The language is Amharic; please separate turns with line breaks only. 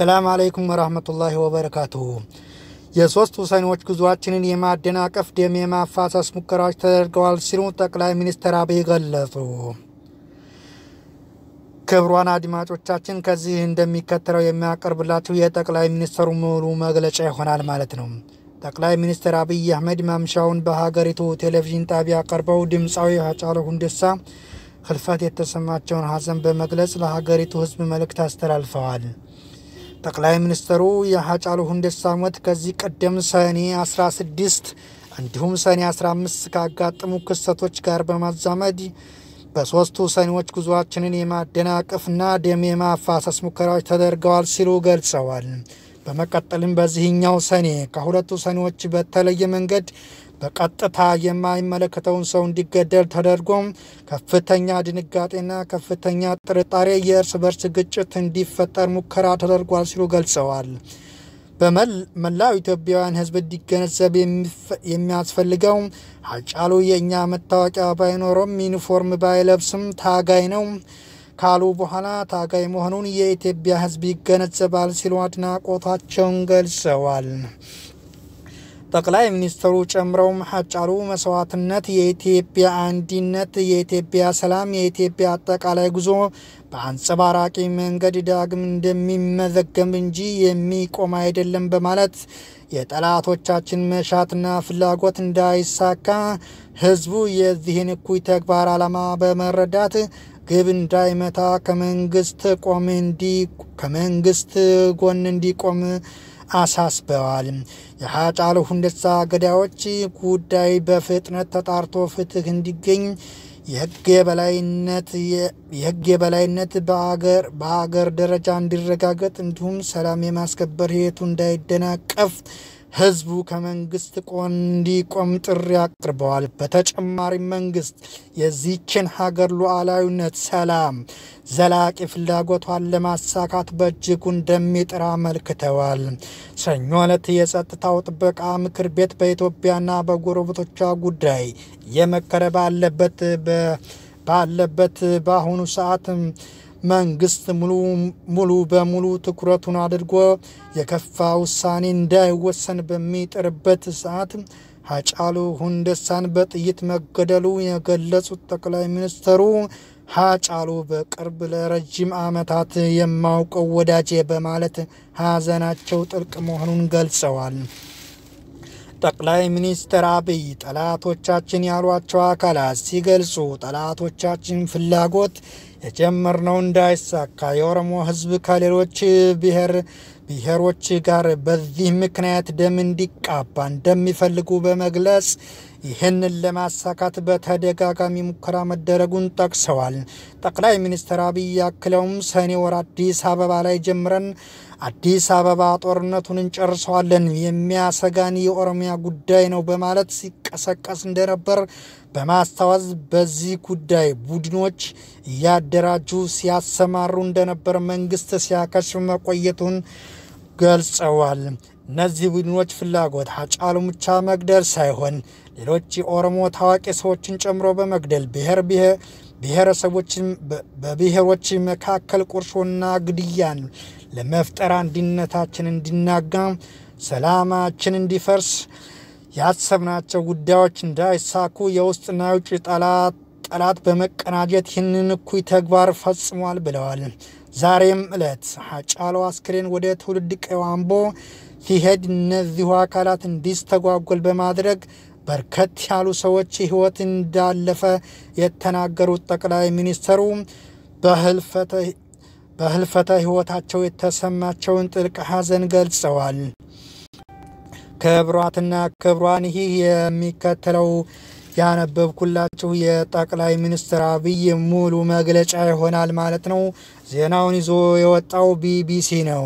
ሰላም አለይኩም ወራህመቱላሂ ወበረካቱሁ። የሶስት ሁሰይኖች ጉዟችንን የማደናቀፍ ደም የማፋሰስ ሙከራዎች ተደርገዋል ሲሉ ጠቅላይ ሚኒስትር አብይ ገለጹ። ክብሯን አድማጮቻችን ከዚህ እንደሚከተለው የሚያቀርብላቸው የጠቅላይ ሚኒስትሩ ሙሉ መግለጫ ይሆናል ማለት ነው። ጠቅላይ ሚኒስትር አብይ አህመድ ማምሻውን በሀገሪቱ ቴሌቪዥን ጣቢያ ቀርበው ድምፃዊ ሃጫሉ ሁንዴሳ ህልፈት የተሰማቸውን ሀዘን በመግለጽ ለሀገሪቱ ህዝብ መልእክት አስተላልፈዋል። ጠቅላይ ሚኒስትሩ የሀጫሉ ሁንዴሳ ሞት ከዚህ ቀደም ሰኔ 16 እንዲሁም ሰኔ 15 ካጋጠሙ ክስተቶች ጋር በማዛመድ በሶስቱ ሰኔዎች ጉዞአችንን የማደናቀፍና ደም የማፋሰስ ሙከራዎች ተደርገዋል ሲሉ ገልጸዋል። በመቀጠልም በዚህኛው ሰኔ ከሁለቱ ሰኔዎች በተለየ መንገድ በቀጥታ የማይመለከተውን ሰው እንዲገደል ተደርጎ ከፍተኛ ድንጋጤና ከፍተኛ ጥርጣሬ የእርስ በርስ ግጭት እንዲፈጠር ሙከራ ተደርጓል ሲሉ ገልጸዋል። በመላው ኢትዮጵያውያን ሕዝብ እንዲገነዘብ የሚያስፈልገው ሃጫሉ የእኛ መታወቂያ ባይኖረም ዩኒፎርም ባይለብስም ታጋይ ነው ካሉ በኋላ ታጋይ መሆኑን የኢትዮጵያ ሕዝብ ይገነዘባል ሲሉ አድናቆታቸውን ገልጸዋል። ጠቅላይ ሚኒስትሩ ጨምረውም ሀጫሉ መስዋዕትነት የኢትዮጵያ አንድነት፣ የኢትዮጵያ ሰላም፣ የኢትዮጵያ አጠቃላይ ጉዞ በአንጸባራቂ መንገድ ዳግም እንደሚመዘገብ እንጂ የሚቆም አይደለም በማለት የጠላቶቻችን መሻትና ፍላጎት እንዳይሳካ ህዝቡ የዚህን እኩይ ተግባር ዓላማ በመረዳት ግብ እንዳይመታ ከመንግስት ቆም እንዲ ከመንግስት ጎን እንዲቆም አሳስበዋል። የሀጫሉ ሁንዴሳ ገዳዮች ጉዳይ በፍጥነት ተጣርቶ ፍትህ እንዲገኝ የህግ የበላይነት በአገር ደረጃ እንዲረጋገጥ እንዲሁም ሰላም የማስከበር ሂደቱ እንዳይደናቀፍ ህዝቡ ከመንግስት ጎን እንዲቆም ጥሪ አቅርበዋል። በተጨማሪም መንግስት የዚችን ሀገር ሉዓላዊነት፣ ሰላም፣ ዘላቂ ፍላጎቷን ለማሳካት በእጅጉ እንደሚጥር አመልክተዋል። ሰኞ ዕለት የጸጥታው ጥበቃ ምክር ቤት በኢትዮጵያና በጎረቤቶቿ ጉዳይ እየመከረ ባለበት ባለበት በአሁኑ ሰዓት መንግስት ሙሉ በሙሉ ትኩረቱን አድርጎ የከፋ ውሳኔ እንዳይወሰን በሚጥርበት ሰዓት ሀጫሉ ሁንዴሳን በጥይት መገደሉ የገለጹት ጠቅላይ ሚኒስትሩ ሀጫሉ በቅርብ ለረጅም ዓመታት የማውቀው ወዳጄ በማለት ሀዘናቸው ጥልቅ መሆኑን ገልጸዋል። ጠቅላይ ሚኒስትር አብይ ጠላቶቻችን ያሏቸው አካላት ሲገልጹ ጠላቶቻችን ፍላጎት የጀመርነው እንዳይሳካ የኦሮሞ ህዝብ ከሌሎች ብሔር ብሔሮች ጋር በዚህ ምክንያት ደም እንዲቃባ እንደሚፈልጉ በመግለጽ ይህንን ለማሳካት በተደጋጋሚ ሙከራ መደረጉን ጠቅሰዋል። ጠቅላይ ሚኒስትር አብይ አክለውም ሰኔ ወር አዲስ አበባ ላይ ጀምረን አዲስ አበባ ጦርነቱን እንጨርሰዋለን የሚያሰጋን የኦሮሚያ ጉዳይ ነው በማለት ሲቀሰቀስ እንደነበር በማስታወስ በዚህ ጉዳይ ቡድኖች እያደራጁ ሲያሰማሩ እንደነበር መንግስት ሲያከሽፍ መቆየቱን ገልጸዋል። እነዚህ ቡድኖች ፍላጎት ሀጫሉ ብቻ መግደል ሳይሆን ሌሎች የኦሮሞ ታዋቂ ሰዎችን ጨምሮ በመግደል ብሔር ብሔር ብሔረሰቦችን በብሔሮች መካከል ቁርሾና ግድያን ለመፍጠር አንድነታችን እንዲናጋ፣ ሰላማችን እንዲፈርስ፣ ያሰብናቸው ጉዳዮች እንዳይሳኩ የውስጥና የውጭ ጠላት በመቀናጀት ይህንን እኩይ ተግባር ፈጽሟል ብለዋል። ዛሬም ዕለት ሀጫሉ አስክሬን ወደ ትውልድ ቀዋምቦ ሲሄድ እነዚሁ አካላት እንዲስተጓጎል በማድረግ በርከት ያሉ ሰዎች ህይወት እንዳለፈ የተናገሩት ጠቅላይ ሚኒስትሩ በህልፈተ ህይወታቸው የተሰማቸውን ጥልቅ ሐዘን ገልጸዋል። ክብሯትና ክብሯን ይህ የሚከተለው ያነበብኩላችሁ የጠቅላይ ሚኒስትር አብይ ሙሉ መግለጫ ይሆናል ማለት ነው። ዜናውን ይዞ የወጣው ቢቢሲ ነው።